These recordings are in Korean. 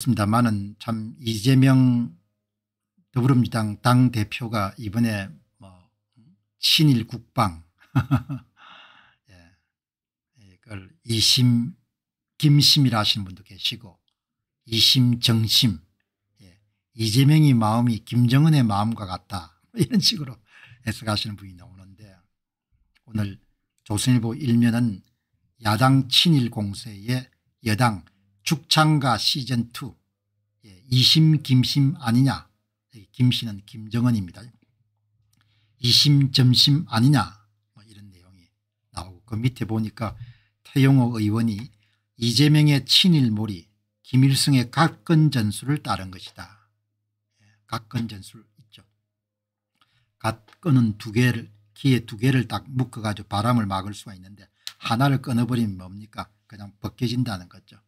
있습니다만은 참 이재명 더불어민주당 당 대표가 이번에 뭐 친일 국방 예, 이걸 이심 김심이라 하시는 분도 계시고 이심 정심 예, 이재명이 마음이 김정은의 마음과 같다 이런 식으로 해석하시는 분이 나오는데 오늘 조선일보 일면은 야당 친일 공세에 여당 죽창가 시즌2 예, 이심 김심 아니냐 김씨는 김정은입니다. 이심 점심 아니냐 뭐 이런 내용이 나오고 그 밑에 보니까 태용호 의원이 이재명의 친일몰이 김일성의 각근 전술을 따른 것이다. 예, 각근 전술 있죠. 갓끈은 두 개를 기에 두 개를 딱 묶어가지고 바람을 막을 수가 있는데 하나를 끊어버리면 뭡니까 그냥 벗겨진다는 거죠.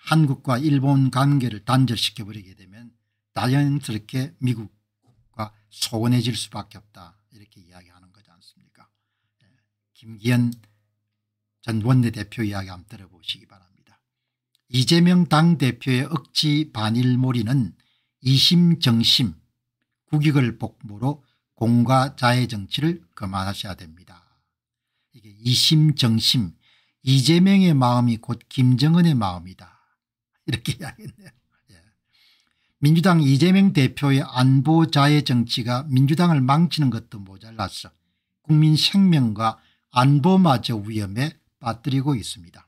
한국과 일본 관계를 단절시켜버리게 되면 자연스럽게 미국과 소원해질 수밖에 없다 이렇게 이야기하는 거지 않습니까 예, 김기현 전 원내대표 이야기 한번 들어보시기 바랍니다. 이재명 당대표의 억지 반일몰이는 이심정심 국익을 복무로 공과 자의 정치를 그만하셔야 됩니다. 이게 이심정심 이재명의 마음이 곧 김정은의 마음이다. 이렇게 이야기했네요. 예. 민주당 이재명 대표의 안보자의 정치가 민주당을 망치는 것도 모자랐어 국민 생명과 안보마저 위험에 빠뜨리고 있습니다.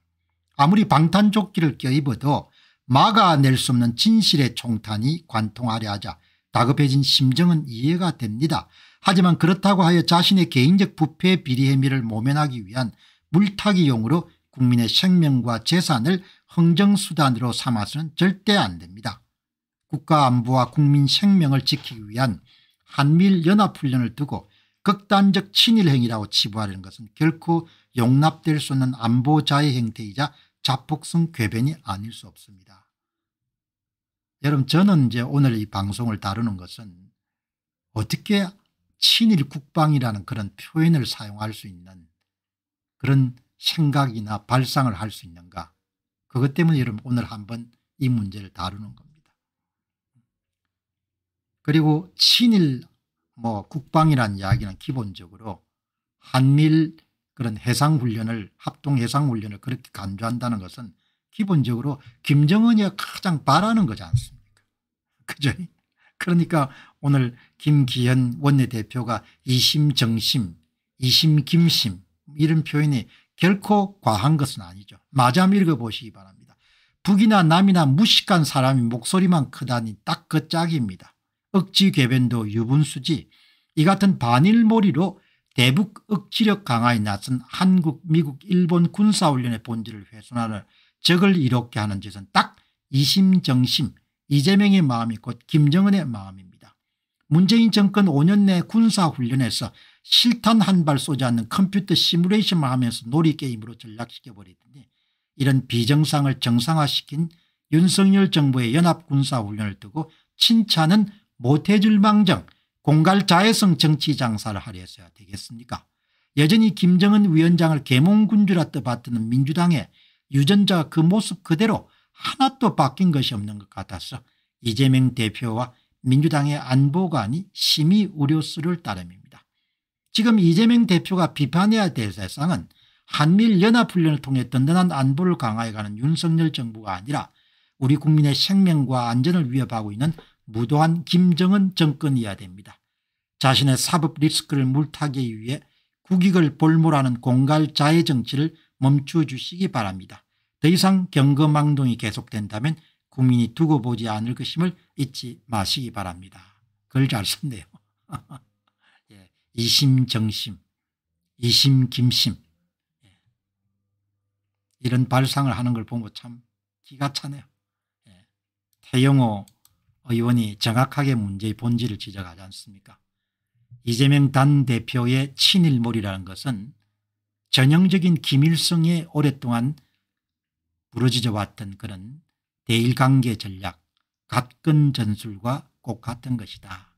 아무리 방탄조끼를 껴입어도 막아낼 수 없는 진실의 총탄이 관통하려 하자 다급해진 심정은 이해가 됩니다. 하지만 그렇다고 하여 자신의 개인적 부패 비리 혐의를 모면하기 위한 물타기용으로 국민의 생명과 재산을 흥정수단으로 삼아서는 절대 안 됩니다. 국가안보와 국민 생명을 지키기 위한 한밀연합훈련을 두고 극단적 친일행위라고 치부하려는 것은 결코 용납될 수 없는 안보자의 행태이자 자폭성 괴변이 아닐 수 없습니다. 여러분 저는 이제 오늘 이 방송을 다루는 것은 어떻게 친일 국방이라는 그런 표현을 사용할 수 있는 그런 생각이나 발상을 할 수 있는가 그것 때문에 여러분 오늘 한번 이 문제를 다루는 겁니다. 그리고 친일 뭐 국방이란 이야기는 기본적으로 한밀 그런 해상훈련을 합동해상훈련을 그렇게 간주한다는 것은 기본적으로 김정은이 가장 바라는 거지 않습니까 그죠 그러니까 오늘 김기현 원내대표가 이심정심 이심김심 이런 표현이 결코 과한 것은 아니죠. 마잠 읽어보시기 바랍니다. 북이나 남이나 무식한 사람이 목소리만 크다니 딱 그 짝입니다. 억지 괴변도 유분수지 이 같은 반일몰이로 대북 억지력 강화에 나선 한국, 미국, 일본 군사훈련의 본질을 훼손하는 적을 이롭게 하는 짓은 딱 이심정심 이재명의 마음이 곧 김정은의 마음입니다. 문재인 정권 5년 내 군사훈련에서 실탄 한 발 쏘지 않는 컴퓨터 시뮬레이션을 하면서 놀이게임으로 전락시켜버리더니 이런 비정상을 정상화시킨 윤석열 정부의 연합군사훈련을 두고 칭찬은 못해줄 망정 공갈자해성 정치 장사를 하려 했어야 되겠습니까 여전히 김정은 위원장을 개몽군주라 떠받드는 민주당의 유전자 가그 모습 그대로 하나도 바뀐 것이 없는 것 같아서 이재명 대표와 민주당의 안보관이 심히 우려스를 따름입니다. 지금 이재명 대표가 비판해야 될 대상은 한미일 연합훈련을 통해 든든한 안보를 강화해가는 윤석열 정부가 아니라 우리 국민의 생명과 안전을 위협하고 있는 무도한 김정은 정권이어야 됩니다. 자신의 사법 리스크를 물타기 위해 국익을 볼모라는 공갈자의 정치를 멈춰주시기 바랍니다. 더 이상 경거망동이 계속된다면 국민이 두고 보지 않을 것임을 잊지 마시기 바랍니다. 글 잘 썼네요. 이심정심, 이심김심 예. 이런 발상을 하는 걸 보면 참 기가 차네요. 예. 태영호 의원이 정확하게 문제의 본질을 지적하지 않습니까 이재명 단 대표의 친일몰이라는 것은 전형적인 김일성의 오랫동안 부러지져 왔던 그런 대일관계 전략, 각근 전술과 꼭 같은 것이다.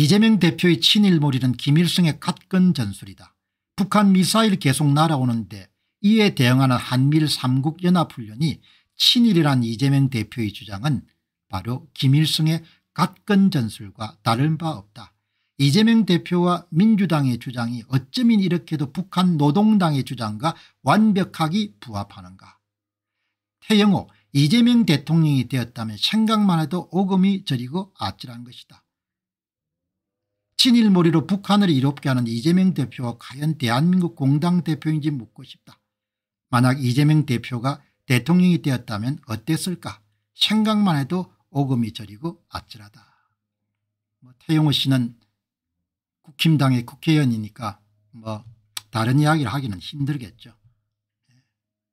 이재명 대표의 친일몰이는 김일성의 갓건 전술이다. 북한 미사일 계속 날아오는데 이에 대응하는 한미일 3국 연합훈련이 친일이란 이재명 대표의 주장은 바로 김일성의 갓건 전술과 다른 바 없다. 이재명 대표와 민주당의 주장이 어쩌면 이렇게도 북한 노동당의 주장과 완벽하게 부합하는가. 태영호 이재명 대통령이 되었다면 생각만 해도 오금이 저리고 아찔한 것이다. 친일몰이로 북한을 이롭게 하는 이재명 대표가 과연 대한민국 공당 대표인지 묻고 싶다. 만약 이재명 대표가 대통령이 되었다면 어땠을까 생각만 해도 오금이 저리고 아찔하다. 뭐 태용호 씨는 국힘당의 국회의원이니까 뭐 다른 이야기를 하기는 힘들겠죠.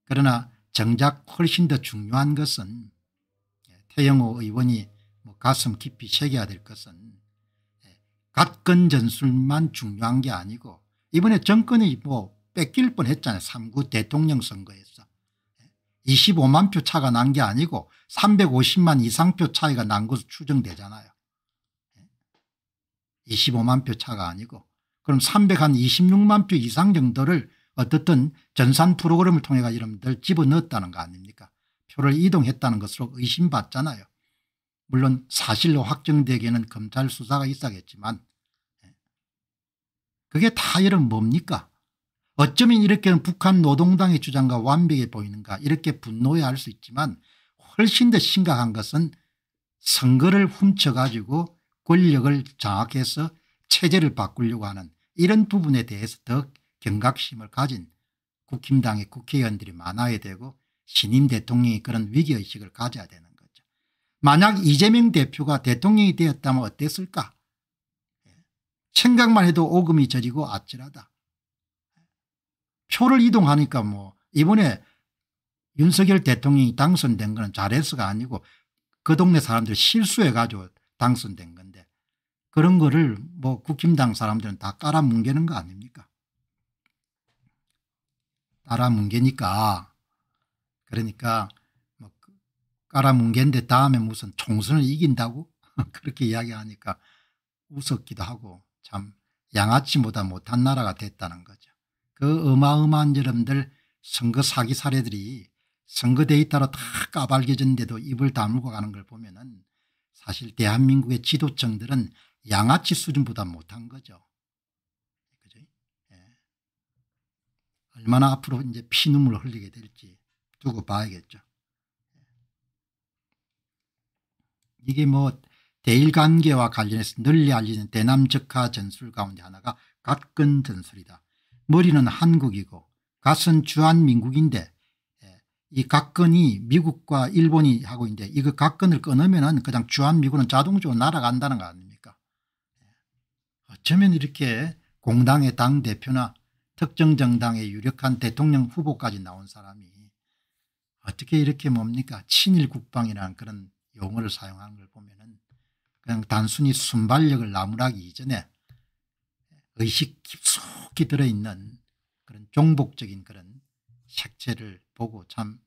그러나 정작 훨씬 더 중요한 것은 예, 태영호 의원이 뭐 가슴 깊이 새겨야 될 것은 각권 전술만 중요한 게 아니고 이번에 정권이 뭐 뺏길 뻔했잖아요. 3구 대통령 선거에서. 25만 예? 표 차가 난 게 아니고 350만 이상 표 차이가 난 것으로 추정되잖아요. 25만 예? 표 차가 아니고 그럼 326만 표 이상 정도를 어떻든 전산 프로그램을 통해 가지고 여러분들 집어넣었다는 거 아닙니까? 표를 이동했다는 것으로 의심받잖아요. 물론 사실로 확정되기에는 검찰 수사가 있어야겠지만 예. 그게 타협은 뭡니까 어쩌면 이렇게는 북한 노동당의 주장과 완벽해 보이는가 이렇게 분노해 할수 있지만 훨씬 더 심각한 것은 선거를 훔쳐가지고 권력을 장악해서 체제를 바꾸려고 하는 이런 부분에 대해서 더 경각심을 가진 국힘당의 국회의원들이 많아야 되고 신임 대통령이 그런 위기의식을 가져야 되는 만약 이재명 대표가 대통령이 되었다면 어땠을까 생각만 해도 오금이 저리고 아찔하다. 표를 이동하니까 뭐 이번에 윤석열 대통령이 당선된 건 잘해서가 아니고 그 동네 사람들 실수해가지고 당선된 건데 그런 거를 뭐 국힘당 사람들은 다 깔아뭉개는 거 아닙니까? 깔아뭉개니까 그러니까 깔아뭉갠데 다음에 무슨 총선을 이긴다고 그렇게 이야기하니까 웃었기도 하고 참 양아치보다 못한 나라가 됐다는 거죠. 그 어마어마한 여러분들 선거 사기 사례들이 선거 데이터로 다 까발겨졌는데도 입을 다물고 가는 걸 보면 은 사실 대한민국의 지도층들은 양아치 수준보다 못한 거죠. 그죠? 예. 얼마나 앞으로 이제 피눈물 흘리게 될지 두고 봐야겠죠. 이게 뭐 대일 관계와 관련해서 널리 알려진 대남적화 전술 가운데 하나가 갓근 전술이다. 머리는 한국이고 갓은 주한민국인데 예, 이 각근이 미국과 일본이 하고 있는데 이거 각근을 끊으면 그냥 주한미군은 자동적으로 날아간다는 거 아닙니까 예. 어쩌면 이렇게 공당의 당대표나 특정 정당의 유력한 대통령 후보까지 나온 사람이 어떻게 이렇게 뭡니까 친일 국방이라는 그런 용어를 사용한 걸 보면은 그냥 단순히 순발력을 나무라기 이전에 의식 깊숙이 들어있는 그런 종복적인 그런 색채를 보고 참